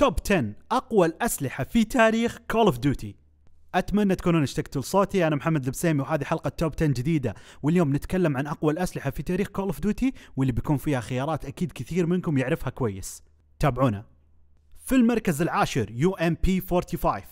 توب 10 اقوى الاسلحه في تاريخ كول اوف ديوتي اتمنى تكونون اشتقتوا لصوتي انا محمد البسيمي وهذه حلقه توب 10 جديده واليوم نتكلم عن اقوى الاسلحه في تاريخ كول اوف ديوتي واللي بيكون فيها خيارات اكيد كثير منكم يعرفها كويس تابعونا في المركز العاشر يو ام بي 45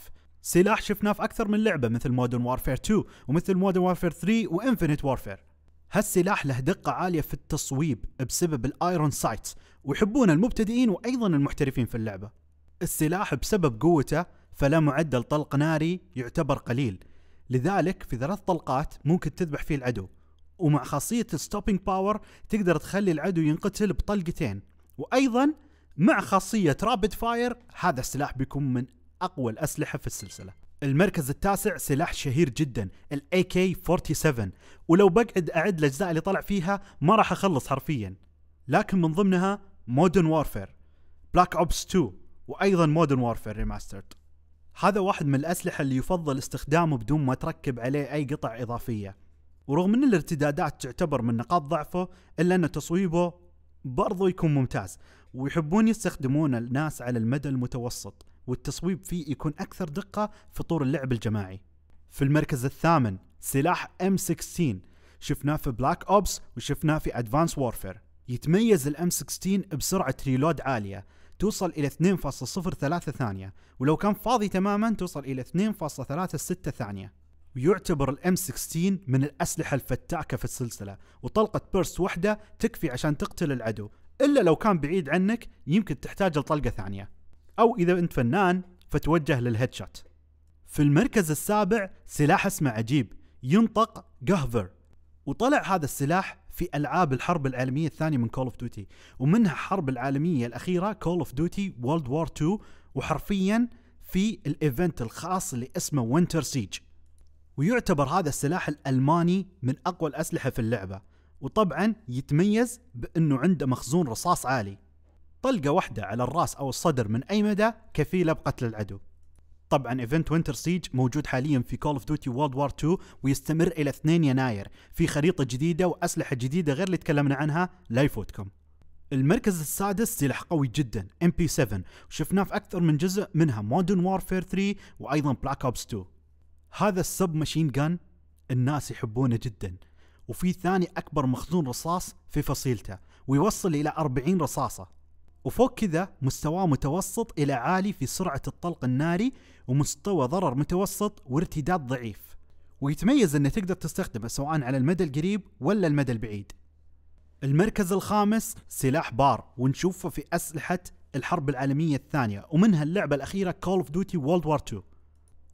سلاح شفناه في اكثر من لعبه مثل مودرن وارفير 2 ومثل مودرن وارفير 3 وانفينيت وارفير هالسلاح له دقة عالية في التصويب بسبب الايرون سايتس ويحبونه المبتدئين وايضا المحترفين في اللعبة السلاح بسبب قوته فلا معدل طلق ناري يعتبر قليل لذلك في ثلاث طلقات ممكن تذبح فيه العدو ومع خاصية الستوبينج باور تقدر تخلي العدو ينقتل بطلقتين وأيضا مع خاصية رابد فاير هذا السلاح بيكون من أقوى الأسلحة في السلسلة المركز التاسع سلاح شهير جدا الـ AK-47 ولو بقعد أعد الأجزاء اللي طلع فيها ما راح أخلص حرفيا لكن من ضمنها مودرن وارفير بلاك أوبس 2 وايضا مودرن وارفير ريماسترد هذا واحد من الاسلحه اللي يفضل استخدامه بدون ما تركب عليه اي قطع اضافيه ورغم ان الارتدادات تعتبر من نقاط ضعفه الا ان تصويبه برضو يكون ممتاز ويحبون يستخدمون الناس على المدى المتوسط والتصويب فيه يكون اكثر دقه في طور اللعب الجماعي في المركز الثامن سلاح M16 شفناه في بلاك اوبس وشفناه في ادفانس وورفير يتميز الام 16 بسرعه ريلود عاليه توصل الى 2.03 ثانيه ولو كان فاضي تماما توصل الى 2.36 ثانيه ويعتبر الام 16 من الاسلحه الفتاكه في السلسله وطلقه بيرس واحده تكفي عشان تقتل العدو الا لو كان بعيد عنك يمكن تحتاج لطلقه ثانيه او اذا انت فنان فتوجه للهيدشوت في المركز السابع سلاح اسمه عجيب ينطق قهفر وطلع هذا السلاح في العاب الحرب العالميه الثانيه من كول اوف ديوتي ومنها الحرب العالميه الاخيره كول اوف ديوتي وورلد وور 2 وحرفيا في الايفنت الخاص اللي اسمه وينتر سيج ويعتبر هذا السلاح الالماني من اقوى الاسلحه في اللعبه وطبعا يتميز بانه عنده مخزون رصاص عالي طلقه واحده على الراس او الصدر من اي مدى كفيله بقتل العدو طبعا ايفنت وينتر سيج موجود حاليا في كول اوف ديوتي وورلد وار 2 ويستمر الى 2 يناير في خريطه جديده واسلحه جديده غير اللي تكلمنا عنها لا يفوتكم المركز السادس سلاح قوي جدا ام بي 7 وشفناه في اكثر من جزء منها مودرن وارفير 3 وايضا بلاك اوبس 2 هذا السب ماشين جان الناس يحبونه جدا وفي ثاني اكبر مخزون رصاص في فصيلته ويوصل الى 40 رصاصه وفوق كذا مستواه متوسط إلى عالي في سرعة الطلق الناري ومستوى ضرر متوسط وارتداد ضعيف ويتميز أنه تقدر تستخدمه سواء على المدى القريب ولا المدى البعيد المركز الخامس سلاح بار ونشوفه في أسلحة الحرب العالمية الثانية ومنها اللعبة الأخيرة Call of Duty World War 2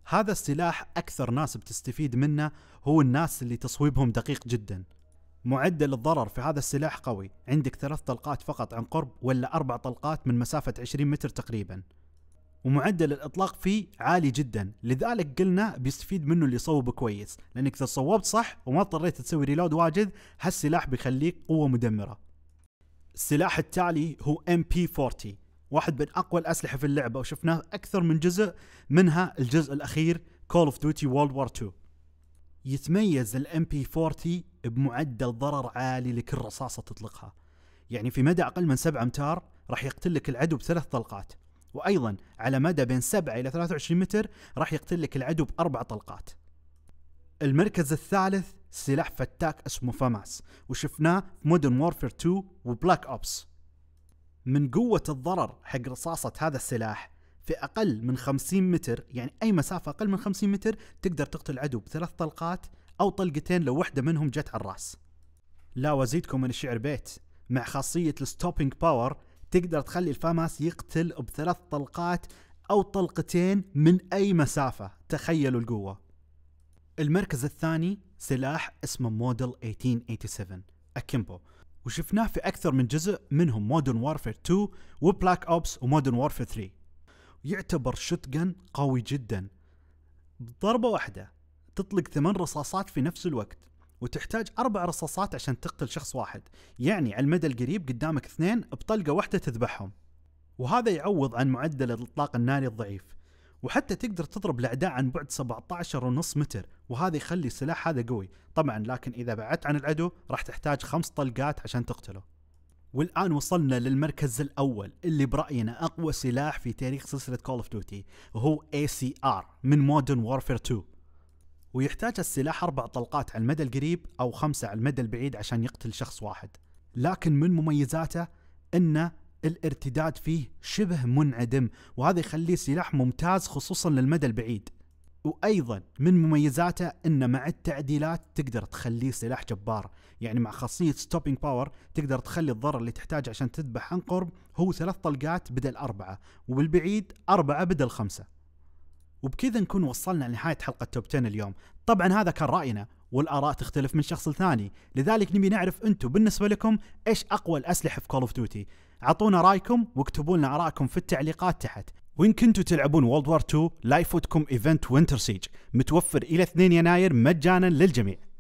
هذا السلاح أكثر ناس بتستفيد منه هو الناس اللي تصويبهم دقيق جدا معدل الضرر في هذا السلاح قوي عندك ثلاث طلقات فقط عن قرب ولا أربع طلقات من مسافة 20 متر تقريبا ومعدل الإطلاق فيه عالي جدا لذلك قلنا بيستفيد منه اللي يصوب كويس لأنك إذا صوبت صح وما اضطريت تسوي ريلود واجد هالسلاح بيخليك قوة مدمرة السلاح التالي هو MP40 واحد من أقوى الأسلحة في اللعبة وشفناه أكثر من جزء منها الجزء الأخير Call of Duty World War 2 يتميز الـ mp 40 بمعدل ضرر عالي لكل رصاصة تطلقها يعني في مدى أقل من 7 أمتار راح يقتل لك العدو بثلاث طلقات وأيضا على مدى بين 7 إلى 23 متر راح يقتل لك العدو بأربع طلقات المركز الثالث سلاح فتاك اسمه فاماس وشفناه في مودرن وورفير 2 وبلاك أوبس من قوة الضرر حق رصاصة هذا السلاح في أقل من 50 متر يعني أي مسافة أقل من 50 متر تقدر تقتل العدو بثلاث طلقات أو طلقتين لو واحدة منهم جت على الراس لا وزيدكم من الشعر بيت مع خاصية الستوبينج باور تقدر تخلي الفاماس يقتل بثلاث طلقات أو طلقتين من أي مسافة تخيلوا القوة المركز الثاني سلاح اسمه موديل 1887 أكيمبو وشفناه في أكثر من جزء منهم مودرن وارفير 2 وبلاك أوبس ومودرن وارفير 3 يعتبر شوتجن قوي جدا بضربة واحدة تطلق ثمان رصاصات في نفس الوقت وتحتاج أربع رصاصات عشان تقتل شخص واحد يعني على المدى القريب قدامك اثنين بطلقة واحدة تذبحهم وهذا يعوض عن معدل الإطلاق الناري الضعيف وحتى تقدر تضرب الأعداء عن بعد 17.5 متر وهذا يخلي السلاح هذا قوي طبعا لكن إذا بعدت عن العدو راح تحتاج خمس طلقات عشان تقتله والآن وصلنا للمركز الأول اللي برأينا أقوى سلاح في تاريخ سلسلة كول اوف ديوتي وهو ACR من Modern Warfare 2 ويحتاج السلاح أربع طلقات على المدى القريب أو خمسة على المدى البعيد عشان يقتل شخص واحد لكن من مميزاته أن الارتداد فيه شبه منعدم وهذا يخليه سلاح ممتاز خصوصا للمدى البعيد وايضا من مميزاته انه مع التعديلات تقدر تخليه سلاح جبار، يعني مع خاصيه ستوبينج باور تقدر تخلي الضرر اللي تحتاجه عشان تذبح عن قرب هو ثلاث طلقات بدل اربعه، وبالبعيد اربعه بدل خمسه. وبكذا نكون وصلنا لنهايه حلقه توب 10 اليوم طبعا هذا كان راينا والاراء تختلف من شخص لثاني لذلك نبي نعرف انتم بالنسبه لكم ايش اقوى الاسلحه في كول اوف ديوتي اعطونا رايكم واكتبوا لنا ارائكم في التعليقات تحت وإن كنتوا تلعبون وولد وار 2 لا يفوتكم ايفنت وينتر سيج متوفر إلى 2 يناير مجانا للجميع